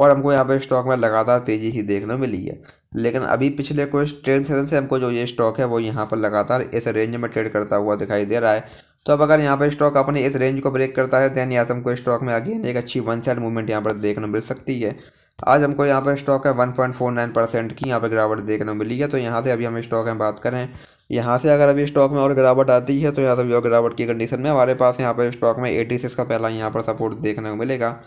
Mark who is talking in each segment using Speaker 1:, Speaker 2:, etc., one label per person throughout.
Speaker 1: और हमको यहाँ पे स्टॉक में लगातार तेज़ी ही देखने मिली है लेकिन अभी पिछले कुछ ट्रेड सेशन से हमको जो ये स्टॉक है वो यहाँ पर लगातार इस रेंज में ट्रेड करता हुआ दिखाई दे रहा है तो अब अगर यहाँ पर स्टॉक अपने इस रेंज को ब्रेक करता है देन यहाँ तो हमको स्टॉक में अगेन एक अच्छी वन साइड मूवमेंट यहाँ पर देखने मिल सकती है आज हमको यहाँ पर स्टॉक है नाइन परसेंट की यहाँ पर गिरावट देखने मिली है तो यहाँ से अभी हम स्टॉक में बात करें यहाँ से अगर अभी स्टॉक में और गिरावट आती है तो यहाँ से और गिरावट की कंडीशन में हमारे पास यहाँ पर स्टॉक में सिक्स का पहला यहाँ पर सपोर्ट देखने को मिलेगा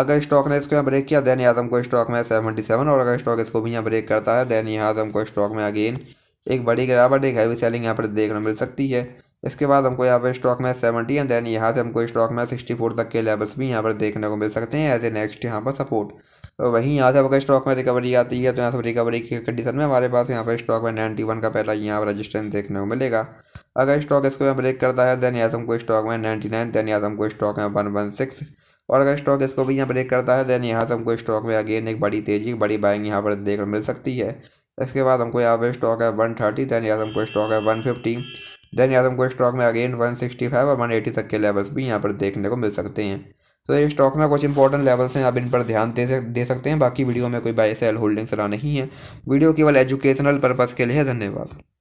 Speaker 1: अगर स्टॉक ने इसको यहाँ ब्रेक किया दैन आजम को स्टॉक में सेवेंटी सेवन और अगर स्टॉक इसको भी यहाँ ब्रेक करता है देन यहाँ हमको स्टॉक में अगेन एक बड़ी गिरावट एक हैवी सेलिंग यहाँ पर देखने मिल सकती है इसके बाद हमको यहाँ पर स्टॉक में सेवेंटी एंड देन यहाँ से हमको स्टॉक में सिक्सटी फोर तक के लेवल्स भी यहाँ पर देखने को मिल सकते हैं एज ए नेक्स्ट यहाँ पर सपोर्ट तो वहीं यहाँ से अगर स्टॉक में रिकवरी आती है तो यहाँ से रिकवरी की कंडीशन में हमारे पास यहाँ पर स्टॉक में नाइन्टी वन का पहला यहाँ पर रजिस्टेंस देखने को मिलेगा अगर स्टॉक इसको यहाँ ब्रेक करता है देन यादम को स्टॉक में नाइन्टी नाइन देन यहाँ को स्टॉक में वन वन सिक्स और अगर स्टॉक इसको भी यहाँ ब्रेक करता है देन यहाँ से हमको स्टॉक में अगेन एक बड़ी तेजी बड़ी बाइंग यहाँ पर देखने मिल सकती है इसके बाद हमको यहाँ पर स्टॉक है वन थर्टी देन यहाँ हमको स्टॉक है वन फिफ्टी देन यहाँ हमको स्टॉक में अगेन वन सिक्सटी फाइव और वन एटी तक के लेवल्स भी यहाँ पर देखने को मिल सकते हैं तो ये स्टॉक में कुछ इंपॉर्टेंट लेवल्स हैं आप इन पर ध्यान दे, दे सकते हैं बाकी वीडियो में कोई बाय सेल होल्डिंग्स रहा नहीं है वीडियो केवल एजुकेशनल पर्पज़ के लिए धन्यवाद